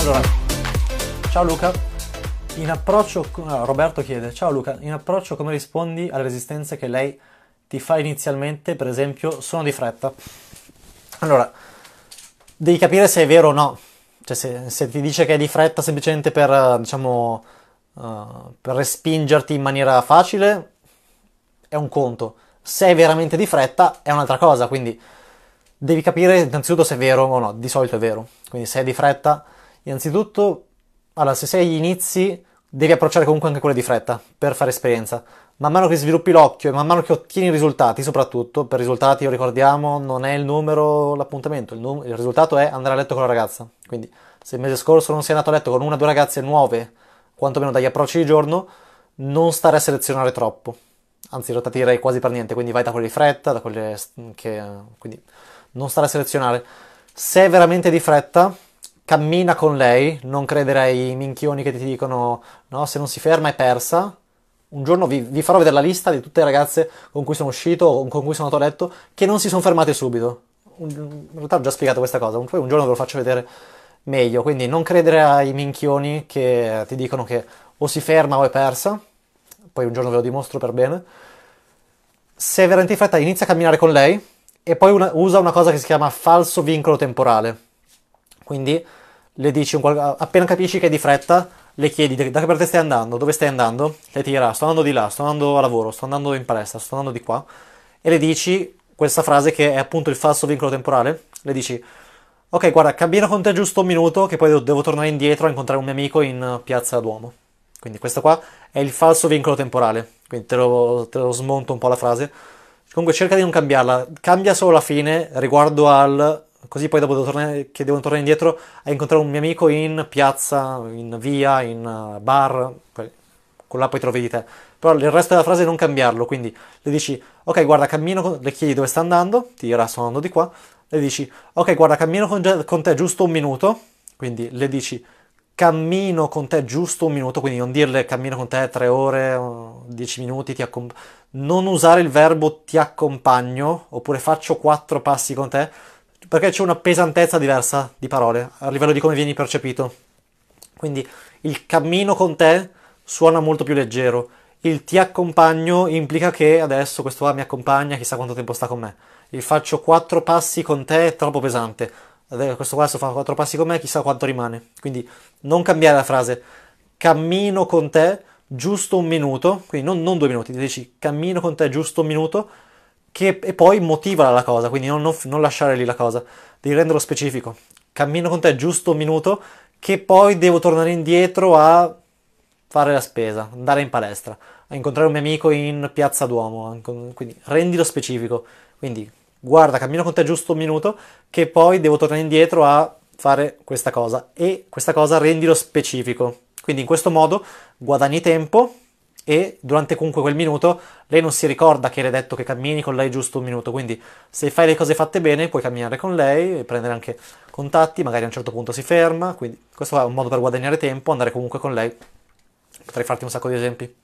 Allora, ciao Luca. In approccio, Roberto chiede, ciao Luca, in approccio come rispondi alle resistenze che lei ti fa inizialmente, per esempio, sono di fretta? Allora, devi capire se è vero o no. Cioè, se, se ti dice che è di fretta semplicemente per, diciamo, uh, per respingerti in maniera facile, è un conto. Se è veramente di fretta, è un'altra cosa. Quindi devi capire innanzitutto se è vero o no. Di solito è vero. Quindi se è di fretta Innanzitutto, allora, se sei agli inizi, devi approcciare comunque anche quelle di fretta per fare esperienza. Man mano che sviluppi l'occhio e man mano che ottieni risultati, soprattutto per risultati, lo ricordiamo, non è il numero l'appuntamento, il, num- il risultato è andare a letto con la ragazza. Quindi, se il mese scorso non sei andato a letto con una o due ragazze nuove, quantomeno dagli approcci di giorno, non stare a selezionare troppo. Anzi, in realtà ti direi quasi per niente, quindi vai da quelle di fretta, da quelle che... quindi non stare a selezionare. Se è veramente di fretta, cammina con lei, non credere ai minchioni che ti dicono no, se non si ferma è persa. Un giorno vi, vi farò vedere la lista di tutte le ragazze con cui sono uscito o con cui sono andato a letto che non si sono fermate subito. Un, in realtà ho già spiegato questa cosa, poi un giorno ve lo faccio vedere meglio. Quindi non credere ai minchioni che ti dicono che o si ferma o è persa. Poi un giorno ve lo dimostro per bene. Se è veramente hai fretta, inizia a camminare con lei e poi una, usa una cosa che si chiama falso vincolo temporale. Quindi le dici qual- appena capisci che è di fretta, le chiedi da che parte stai andando, dove stai andando, le ti dirà sto andando di là, sto andando a lavoro, sto andando in palestra, sto andando di qua, e le dici questa frase che è appunto il falso vincolo temporale, le dici ok guarda cammino con te giusto un minuto che poi devo tornare indietro a incontrare un mio amico in piazza Duomo. Quindi questo qua è il falso vincolo temporale, quindi te lo, te lo smonto un po' la frase. Comunque cerca di non cambiarla, cambia solo la fine riguardo al così poi dopo devo tornare, che devo tornare indietro a incontrare un mio amico in piazza, in via, in eh, bar, con là poi trovi di te. Però il resto della frase non cambiarlo, quindi le dici, ok guarda cammino, le chiedi dove sta andando, ti dirà sto andando di qua, le dici, ok guarda cammino con, con te giusto un minuto, quindi le dici cammino con te giusto un minuto, quindi non dirle cammino con te tre ore, dieci minuti, ti accompagno. Non usare il verbo ti accompagno oppure faccio quattro passi con te perché c'è una pesantezza diversa di parole a livello di come vieni percepito. Quindi il cammino con te suona molto più leggero. Il ti accompagno implica che adesso questo qua mi accompagna, chissà quanto tempo sta con me. Il faccio quattro passi con te è troppo pesante. questo qua fa quattro passi con me, chissà quanto rimane. Quindi non cambiare la frase. Cammino con te giusto un minuto, quindi non, non due minuti, dici cammino con te giusto un minuto che e poi motiva la cosa, quindi non, non, non, lasciare lì la cosa, devi renderlo specifico. Cammino con te giusto un minuto, che poi devo tornare indietro a fare la spesa, andare in palestra, a incontrare un mio amico in piazza Duomo, quindi rendilo specifico. Quindi guarda, cammino con te giusto un minuto, che poi devo tornare indietro a fare questa cosa e questa cosa rendilo specifico. Quindi in questo modo guadagni tempo, e durante comunque quel minuto lei non si ricorda che le hai detto che cammini con lei giusto un minuto, quindi se fai le cose fatte bene puoi camminare con lei, e prendere anche contatti, magari a un certo punto si ferma, quindi questo è un modo per guadagnare tempo, andare comunque con lei, potrei farti un sacco di esempi.